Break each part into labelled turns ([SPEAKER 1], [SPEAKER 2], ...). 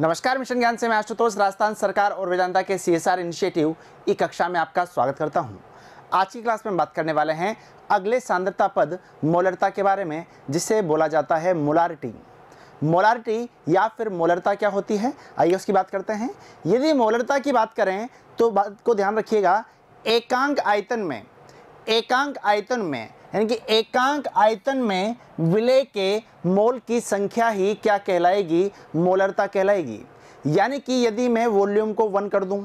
[SPEAKER 1] नमस्कार मिशन ज्ञान से मैं आशुतोष राजस्थान सरकार और वेदांता के सीएसआर इनिशिएटिव ई कक्षा में आपका स्वागत करता हूं। आज की क्लास में बात करने वाले हैं अगले सांद्रता पद मोलरता के बारे में जिसे बोला जाता है मोलारिटी मोलारिटी या फिर मोलरता क्या होती है आइए उसकी बात करते हैं यदि मोलरता की बात करें तो बात को ध्यान रखिएगा एकांक आयतन में एकांक आयतन में यानी कि एकांक आयतन में विलय के मोल की संख्या ही क्या कहलाएगी मोलरता कहलाएगी यानी कि यदि मैं वॉल्यूम को वन कर दूं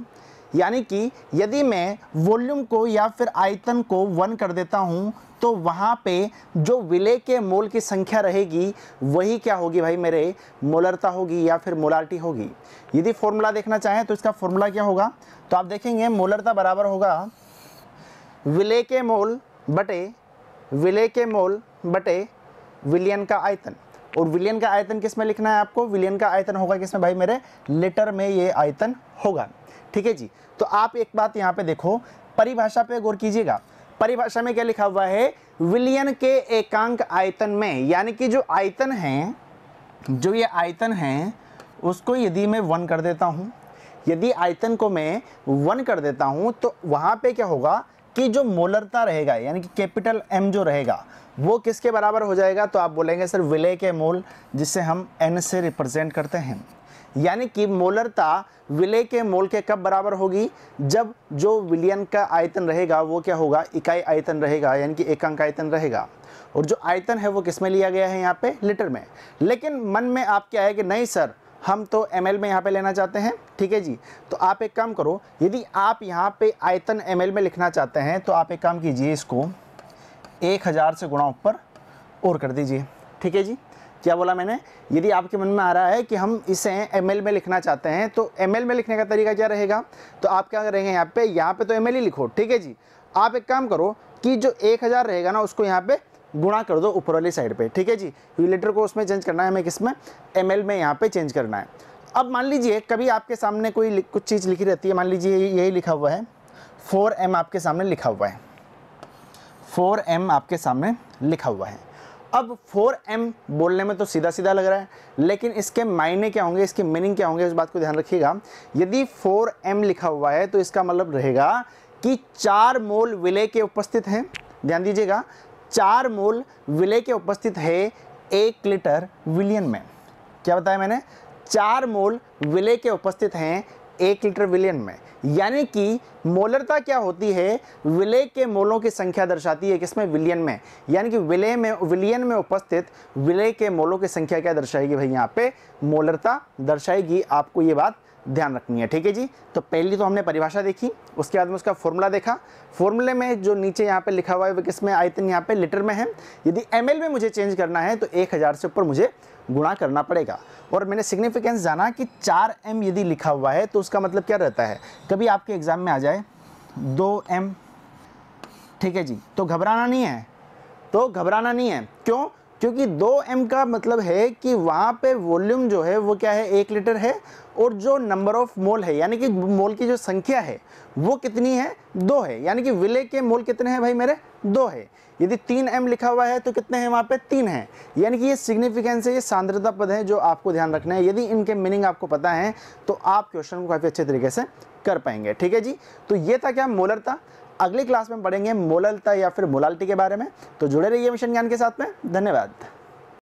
[SPEAKER 1] यानी कि यदि मैं वॉल्यूम को या फिर आयतन को वन कर देता हूँ तो वहाँ पे जो विलय के मोल की संख्या रहेगी वही क्या होगी भाई मेरे मोलरता होगी या फिर मोलार्टी होगी यदि फॉर्मूला देखना चाहें तो इसका फॉर्मूला क्या होगा तो आप देखेंगे मोलरता बराबर होगा विलय के मोल बटे विलय के मोल बटे विलियन का आयतन और विलियन का आयतन किस में लिखना है आपको विलियन का आयतन होगा किस में भाई मेरे लेटर में ये आयतन होगा ठीक है जी तो आप एक बात यहाँ पे देखो परिभाषा पे गौर कीजिएगा परिभाषा में क्या लिखा हुआ है विलियन के एकांक आयतन में यानी कि जो आयतन है जो ये आयतन है उसको यदि मैं वन कर देता हूँ यदि आयतन को मैं वन कर देता हूँ तो वहाँ पे क्या होगा कि जो मोलरता रहेगा यानी कि कैपिटल एम जो रहेगा वो किसके बराबर हो जाएगा तो आप बोलेंगे सर विलय के मोल जिसे हम एन से रिप्रेजेंट करते हैं यानी कि मोलरता विलय के मोल के कब बराबर होगी जब जो विलियन का आयतन रहेगा वो क्या होगा इकाई आयतन रहेगा यानी कि एकांक आयतन रहेगा और जो आयतन है वो किस में लिया गया है यहाँ पे लीटर में लेकिन मन में आप क्या है कि नहीं सर हम तो एम में यहाँ पे लेना चाहते हैं ठीक है जी तो आप एक काम करो यदि आप यहाँ पे आयतन एम में लिखना चाहते हैं तो आप एक काम कीजिए इसको एक हज़ार से गुणा ऊपर और कर दीजिए ठीक है जी क्या बोला मैंने यदि आपके मन में आ रहा है कि हम इसे एम में लिखना चाहते हैं तो एम में लिखने का तरीका क्या रहेगा तो आप क्या करेंगे यहाँ पे यहाँ पे तो एम ही लिखो ठीक है जी आप एक काम करो कि जो एक हज़ार रहेगा ना उसको यहाँ पर गुणा कर दो ऊपर वाली साइड पे ठीक है जी यूलेटर को उसमें चेंज करना है हमें किस में एम में यहाँ पे चेंज करना है अब मान लीजिए कभी आपके सामने कोई कुछ चीज़ लिखी रहती है मान लीजिए यही लिखा हुआ है फोर एम आपके सामने लिखा हुआ है फोर एम आपके सामने लिखा हुआ है अब एम बोलने में तो सीधा सीधा लग रहा है लेकिन इसके मायने क्या होंगे इसके मीनिंग क्या होंगे इस बात को ध्यान रखिएगा यदि फोर एम लिखा हुआ है तो इसका मतलब रहेगा कि चार मोल विलय के उपस्थित हैं ध्यान दीजिएगा चार मोल विलय के उपस्थित है एक लीटर विलियन में क्या बताया मैंने चार मोल विलय के उपस्थित हैं एक लीटर विलियन में यानी कि मोलरता क्या होती है विलय के मोलों की संख्या दर्शाती है किसमें विलियन में यानी कि विलय में विलियन में उपस्थित विलय के मोलों की संख्या क्या दर्शाएगी भाई यहाँ पे मोलरता दर्शाएगी आपको ये बात ध्यान रखनी है ठीक है जी तो पहली तो हमने परिभाषा देखी उसके बाद में उसका फॉर्मूला देखा फॉर्मूले में जो नीचे यहाँ पे लिखा हुआ है वो किस में आयतन यहाँ पे लीटर में है यदि एम में मुझे चेंज करना है तो एक हज़ार से ऊपर मुझे गुणा करना पड़ेगा और मैंने सिग्निफिकेंस जाना कि चार एम यदि लिखा हुआ है तो उसका मतलब क्या रहता है कभी आपके एग्ज़ाम में आ जाए दो एम ठीक है जी तो घबराना नहीं है तो घबराना नहीं है क्यों क्योंकि दो एम का मतलब है कि वहाँ पे वॉल्यूम जो है वो क्या है एक लीटर है और जो नंबर ऑफ मोल है यानी कि मोल की जो संख्या है वो कितनी है दो है यानी कि विले के मोल कितने हैं भाई मेरे दो है यदि तीन एम लिखा हुआ है तो कितने हैं वहाँ पे तीन हैं यानी कि ये सिग्निफिकेंस है ये सांद्रता पद है जो आपको ध्यान रखना है यदि इनके मीनिंग आपको पता है तो आप क्वेश्चन को काफ़ी अच्छे तरीके से कर पाएंगे ठीक है जी तो ये था क्या मोलर था अगली क्लास में पढ़ेंगे मोललता या फिर मोलालिटी के बारे में तो जुड़े रहिए मिशन ज्ञान के साथ में धन्यवाद